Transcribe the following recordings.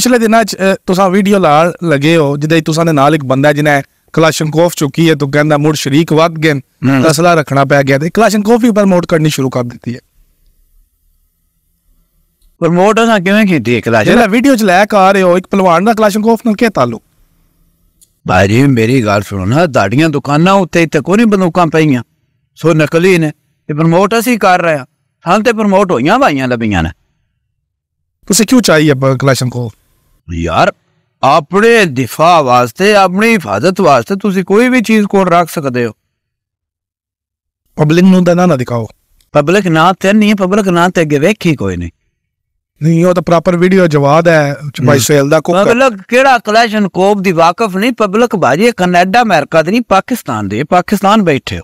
ਪਿਛਲੇ ਦਿਨਾਂ 'ਚ ਤੁਸੀਂ ਵੀਡੀਓ ਲਾ ਲਗੇ ਹੋ ਜਿੱਦੇ ਤੁਸੀਂ ਦੇ ਨਾਲ ਇੱਕ ਬੰਦਾ ਜਿਹਨੇ ਕਲਾਸ਼ਨਕੋਫ ਚੁੱਕੀ ਹੈ ਤੋਂ ਕਹਿੰਦਾ ਮੁੜ ਸ਼ਰੀਕ ਵੱਧ ਗਏ ਅਸਲਾ ਰੱਖਣਾ ਪੈ ਗਿਆ ਤੇ ਕਲਾਸ਼ਨਕੋਫ ਵੀ ਪ੍ਰਮੋਟ ਕਰਨੀ ਸ਼ੁਰੂ ਕਰ ਦਿੱਤੀ ਹੈ ਪ੍ਰਮੋਟ ਉਹਨਾਂ ਕਿਵੇਂ ਕੀਤੀ ਹੈ ਕਲਾਸ਼ ਜਿਹੜਾ ਵੀਡੀਓ 'ਚ ਲੈ ਕੇ ਆ ਰਹੇ ਹੋ ਇੱਕ ਪਹਿਲਵਾਨ ਦਾ ਕਲਾਸ਼ਨਕੋਫ ਨਾਲ ਕੀ ਤਾਲੁਕ ਭਾਜੀ ਮੇਰੀ ਗੱਲ ਸੁਣੋ ਨਾ ਦਾੜੀਆਂ ਦੁਕਾਨਾਂ ਉੱਤੇ ਤੇ ਕੋਈ ਬੰਦੂਕਾਂ ਪਈਆਂ ਸੋ ਨਕਲੀ ਨੇ ਇਹ ਪ੍ਰਮੋਟ ਅਸੀਂ ਕਰ ਰਹੇ ਹਾਂ ਹਾਂ ਤੇ ਪ੍ਰਮੋਟ ਹੋਈਆਂ ਭਾਈਆਂ ਲੱਭੀਆਂ ਨੇ ਤੁਸੀਂ ਕਿਉਂ ਚਾਹੀਏ ਕਲਾਸ਼ਨਕੋਫ ਯਾਰ ਆਪਣੇ ਦਿਫਾ ਵਾਸਤੇ ਆਪਣੀ ਹਿਫਾਜ਼ਤ ਵਾਸਤੇ ਤੁਸੀਂ ਕੋਈ ਵੀ ਚੀਜ਼ ਕੋਲ ਰੱਖ ਸਕਦੇ ਹੋ ਪਬਲਿਕ ਨੂੰ ਤਾਂ ਨਾ ਦਿਖਾਓ ਪਬਲਿਕ ਨਾ ਤੇ ਨਹੀਂ ਪਬਲਿਕ ਨਾ ਤੇ ਅੱਗੇ ਵੇਖੀ ਕੋਈ ਨਹੀਂ ਨਹੀਂ ਉਹ ਤਾਂ ਪ੍ਰੋਪਰ ਵੀਡੀਓ ਜਵਾਬ ਹੈ ਭਾਈ ਸੇਲ ਦਾ ਕੋਕ ਪਬਲਿਕ ਕਿਹੜਾ ਕਲੈਸ਼ਨ ਕੋਪ ਦੀ ਵਾਕਫ ਨਹੀਂ ਪਬਲਿਕ ਬਾਜੀ ਕੈਨੇਡਾ ਅਮਰੀਕਾ ਦੀ ਨਹੀਂ ਪਾਕਿਸਤਾਨ ਦੇ ਪਾਕਿਸਤਾਨ ਬੈਠੇ ਹੋ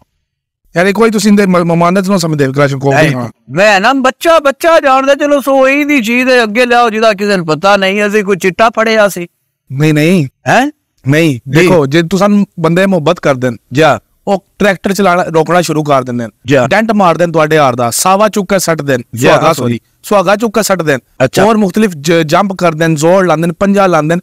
ਯਾਰ ਇੱਕ ਵਾਰੀ ਤੁਸੀਂ ਦੇ ਮਮਾਨਤ ਨੂੰ ਸਮਝਦੇ ਕ੍ਰੈਸ਼ ਕੋਲ ਮੈਂ ਨਾ ਬੱਚਾ ਬੱਚਾ ਜਾਣਦਾ ਚਲੋ ਸੋ ਦੀ ਚੀਜ਼ ਹੈ ਅੱਗੇ ਲਿਆਓ ਜਿਹਦਾ ਕਿਸੇ ਨੂੰ ਪਤਾ ਨਹੀਂ ਅਸੀਂ ਕੋਈ ਚਿੱਟਾ ਫੜਿਆ ਸੀ ਨਹੀਂ ਨਹੀਂ ਹੈ ਨਹੀਂ ਦੇਖੋ ਜੇ ਤੁਸੀਂ ਸਾਨੂੰ ਬੰਦੇ ਮੁਹੱਬਤ ਕਰ ਦੇਣ ਜਾਂ ਉਹ ਟਰੈਕਟਰ ਚਲਾਣਾ ਰੋਕਣਾ ਸ਼ੁਰੂ ਕਰ ਦਿੰਦੇ ਨੇ ਡੈਂਟ ਮਾਰ ਦੇਣ ਤੁਹਾਡੇ ਹਾਰ ਦਾ ਸਾਵਾ ਚੁੱਕ ਕੇ ਸੱਟ ਦੇਣ ਸੁਹਾਗਾ ਸੋਰੀ ਸੁਹਾਗਾ ਚੁੱਕ ਕੇ ਸੱਟ ਦੇਣ ਹੋਰ ਮੁxtਲਿਫ ਜੰਪ ਕਰ ਦੇਣ ਜ਼ੋਰ ਲਾਉਂਦੇ ਨੇ ਪੰਜਾ ਲਾਉਂਦੇ ਨੇ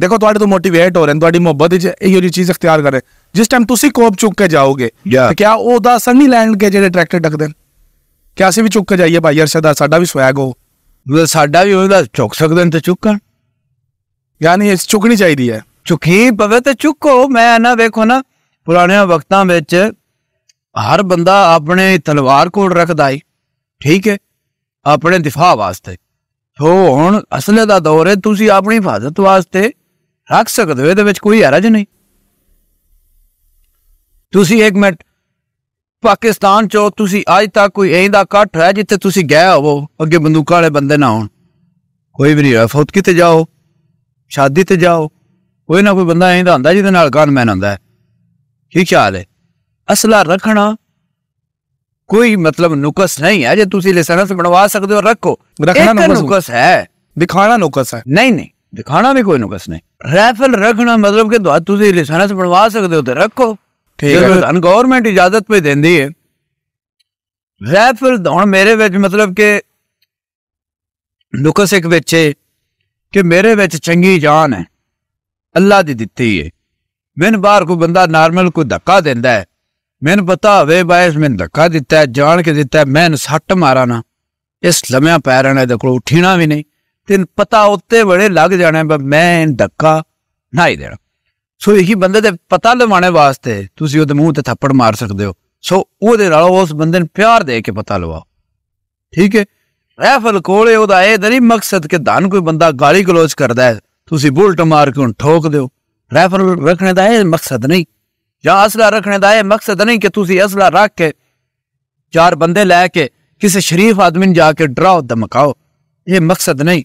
ਦੇਖੋ ਤੁਹਾਡੇ ਤੋਂ ਮੋਟੀਵੇਟ ਹੋ ਰਹੇ ਤੁਹਾਡੀ ਮੁਹੱਬਤ ਵਿੱਚ ਇਹੋ ਜੀ ਚੀਜ਼ ਇਖਤਿਆਰ ਕਰ ਰਹੇ ਜਿਸ ਟਾਈਮ ਤੁਸੀਂ ਕੋਪ ਚੁੱਕ ਕੇ ਜਾਓਗੇ ਤੇ ਕਿਆ ਉਹ ਦਾ ਸਨੀ ਲੈਂਡ ਕੇ ਜਿਹੜੇ ਟਰੈਕਟਰ ਡੱਕਦੇ ਨੇ ਕਿਆ ਅਸੀਂ ਵੀ ਚੁੱਕ ਕੇ ਜਾਈਏ ਭਾਈ ਅਰਸ਼ਦ ਦਾ ਸਾਡਾ ਵੀ ਸਵੈਗ ਹੋ ਸਾਡਾ ਵੀ ਉਹਦਾ ਚੁੱਕ ਸਕਦੇ ਨੇ ਤੇ ਚੁੱਕਣ ਯਾਨੀ ਇਸ ਚੁੱਕਣੀ ਚਾਹੀਦੀ ਹੈ ਚੁੱਕੀ ਪਵੇ ਤੇ ਚੁੱਕੋ ਮੈਂ ਨਾ ਵੇਖੋ ਨਾ ਪੁਰਾਣਿਆਂ ਵਕਤਾਂ ਵਿੱਚ ਹਰ ਬੰਦਾ ਆਪਣੇ ਤਲਵਾਰ ਕੋਲ ਰੱਖਦਾ ਏ ਠੀਕ ਹੈ ਆਪਣੇ ਦਿਫਾ ਵਾਸਤੇ ਹੋ ਹੁਣ ਅਸਲੇ ਦਾ ਦੌਰ ਹੈ ਤੁਸੀਂ ਆਪਣੀ ਹਿਫਾਜ਼ਤ ਵਾਸਤੇ ਰੱਖ ਸਕਦੇ ਹੋ ਇਹਦੇ ਵਿੱਚ ਕੋਈ ਹਰਜ ਨਹੀਂ ਤੁਸੀਂ ਇੱਕ ਮਿੰਟ ਪਾਕਿਸਤਾਨ ਚੋਂ ਤੁਸੀਂ ਅੱਜ ਤੱਕ ਕੋਈ ਐਂਦਾ ਇਕੱਠ ਹੈ ਜਿੱਥੇ ਤੁਸੀਂ ਗਏ ਹੋਵੋ ਅੱਗੇ ਬੰਦੂਕਾਂ ਵਾਲੇ ਬੰਦੇ ਨਾ ਹੋਣ ਕੋਈ ਵੀ ਨਹੀਂ ਹੋਇਆ ਫੌਤ ਕਿਤੇ ਜਾਓ ਸ਼ਾਦੀ ਤੇ ਜਾਓ ਕੋਈ ਨਾ ਕੋਈ ਬੰਦਾ ਐਂਦਾ ਹੁੰਦਾ ਜਿਹਦੇ ਨਾਲ ਗਨਮੈਨ ਹੁੰਦਾ ਠੀਕ ਚਾਲ ਹੈ ਅਸਲਾ ਰੱਖਣਾ ਕੋਈ ਮਤਲਬ ਨੁਕਸ ਨਹੀਂ ਹੈ ਜੇ ਤੁਸੀਂ ਲਾਇਸੈਂਸ ਬਣਵਾ ਸਕਦੇ ਹੋ ਰੱਖੋ ਰੱਖਣਾ ਨੁਕਸ ਹੈ ਦਿਖਾਣਾ ਨੁਕਸ ਹੈ ਨਹੀਂ ਨਹੀਂ ਦਿਖਾਣਾ ਵੀ ਕੋਈ ਨੂੰ ਕਸ ਨਹੀਂ ਰੈਫਲ ਰੱਖਣਾ ਮਤਲਬ ਕਿ ਦੁਆ ਤੁਸੀਂ ਲਾਇਸੈਂਸ ਬਣਵਾ ਸਕਦੇ ਹੋ ਤੇ ਰੱਖੋ ਠੀਕ ਹੈ ਤੁਹਾਨੂੰ ਗਵਰਨਮੈਂਟ ਇਜਾਜ਼ਤ ਵੀ ਦਿੰਦੀ ਹੈ ਰੈਫਲ ਹੁਣ ਮੇਰੇ ਵਿੱਚ ਮਤਲਬ ਕਿ ਲੁਕਸ ਇੱਕ ਵਿੱਚ ਹੈ ਕਿ ਮੇਰੇ ਵਿੱਚ ਚੰਗੀ ਜਾਨ ਹੈ ਅੱਲਾ ਦੀ ਦਿੱਤੀ ਹੈ ਮੈਨੂੰ ਬਾਹਰ ਕੋਈ ਬੰਦਾ ਨਾਰਮਲ ਕੋਈ ਧੱਕਾ ਦਿੰਦਾ ਹੈ ਮੈਨੂੰ ਪਤਾ ਹੋਵੇ ਬਾਇਸ ਮੈਨੂੰ ਧੱਕਾ ਦਿੱਤਾ ਹੈ ਜਾਣ ਕੇ ਦਿੱਤਾ ਮੈਂ ਸੱਟ ਮਾਰਾ ਨਾ ਇਸ ਲਮਿਆਂ ਪੈਰਾਂ ਦੇ ਕੋਲ ਉੱਠੀਣਾ ਵੀ ਨਹੀਂ ਤੈਨੂੰ ਪਤਾ ਉੱਤੇ ਬੜੇ ਲੱਗ ਜਾਣਾ ਮੈਂ ਇਹ ਧੱਕਾ ਨਹੀਂ ਦੇਣਾ ਸੋ ਇਹੀ ਬੰਦੇ ਦੇ ਪਤਾ ਲਵਾਣੇ ਵਾਸਤੇ ਤੁਸੀਂ ਉਹਦੇ ਮੂੰਹ ਤੇ ਥੱਪੜ ਮਾਰ ਸਕਦੇ ਹੋ ਸੋ ਉਹਦੇ ਨਾਲ ਉਸ ਬੰਦੇ ਨੂੰ ਪਿਆਰ ਦੇ ਕੇ ਪਤਾ ਲਵਾਓ ਠੀਕ ਹੈ ਰੈਫਲ ਕੋਲੇ ਉਹਦਾ ਇਹ ਨਹੀਂ ਮਕਸਦ ਕਿ ਧਨ ਕੋਈ ਬੰਦਾ ਗਾਲੀ ਗਲੋਚ ਕਰਦਾ ਹੈ ਤੁਸੀਂ ਬੁਲਟ ਮਾਰ ਕੇ ਉਹਨੂੰ ਠੋਕ ਦਿਓ ਰੈਫਲ ਰੱਖਣੇ ਦਾ ਇਹ ਮਕਸਦ ਨਹੀਂ ਜਾਂ ਅਸਲਾ ਰੱਖਣੇ ਦਾ ਇਹ ਮਕਸਦ ਨਹੀਂ ਕਿ ਤੁਸੀਂ ਅਸਲਾ ਰੱਖ ਕੇ ਚਾਰ ਬੰਦੇ ਲੈ ਕੇ ਕਿਸੇ شریف ਆਦਮੀ ਨੂੰ ਜਾ ਕੇ ਡਰਾਓ ਧਮਕਾਓ ਇਹ ਮਕਸਦ ਨਹੀਂ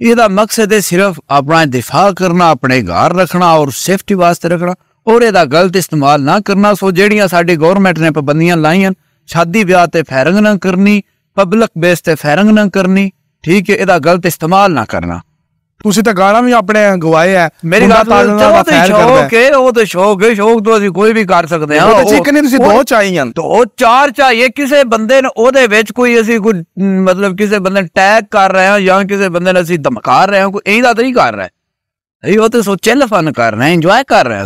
ਇਹਦਾ ਮਕਸਦ ਹੈ ਸਿਰਫ ਆਪਣਾ ਦਿਫਾ ਕਰਨਾ ਆਪਣੇ ਘਰ ਰੱਖਣਾ ਔਰ ਸੇਫਟੀ ਵਾਸਤੇ ਰੱਖਣਾ ਔਰ ਇਹਦਾ ਗਲਤ ਇਸਤੇਮਾਲ ਨਾ ਕਰਨਾ ਸੋ ਜਿਹੜੀਆਂ ਸਾਡੀ ਗਵਰਨਮੈਂਟ ਨੇ ਪਾਬੰਦੀਆਂ ਲਾਈਆਂ ਸ਼ਾਦੀ ਵਿਆਹ ਤੇ ਫੈਰੰਗ ਨਾ ਕਰਨੀ ਪਬਲਿਕ ਬੇਸ ਤੇ ਫੈਰੰਗ ਨਾ ਕਰਨੀ ਠੀਕ ਹੈ ਇਹਦਾ ਗਲਤ ਇਸਤੇਮਾਲ ਨਾ ਕਰਨਾ ਤੁਸੀਂ ਤਾਂ ਗਾਣਾ ਵੀ ਆਪਣੇ ਗਵਾਏ ਆ ਮੇਰੀ ਗੱਲ ਤਾਂ ਤੇ ਸ਼ੌਕ ਹੈ ਉਹ ਤਾਂ ਸ਼ੌਕ ਹੈ ਸ਼ੌਕ ਤੋਂ ਅਸੀਂ ਕੋਈ ਵੀ ਕਰ ਸਕਦੇ ਹਾਂ ਉਹ ਚਿਕਨ ਤੁਸੀਂ ਦੋ ਚਾਹੀਆਂ ਦੋ ਚਾਰ ਚਾਹੀਏ ਕਿਸੇ ਬੰਦੇ ਨੇ ਉਹਦੇ ਵਿੱਚ ਕੋਈ ਅਸੀਂ ਕੋਈ ਮਤਲਬ ਕਿਸੇ ਬੰਦੇ ਨੂੰ ਟੈਗ ਕਰ ਰਹੇ ਹਾਂ ਜਾਂ ਕਿਸੇ ਬੰਦੇ ਨੂੰ ਅਸੀਂ ਧਮਕਾ ਰਹੇ ਹਾਂ ਕੋਈ ਇਹਦਾ ਤਰੀਕਾ ਨਹੀਂ ਕਰ ਰਿਹਾ ਇਹ ਉਹ ਤੇ ਸੋਚੇ ਲਫਨ ਕਰ ਰਹੇ ਹਾਂ ਇੰਜੋਏ ਕਰ ਰਹੇ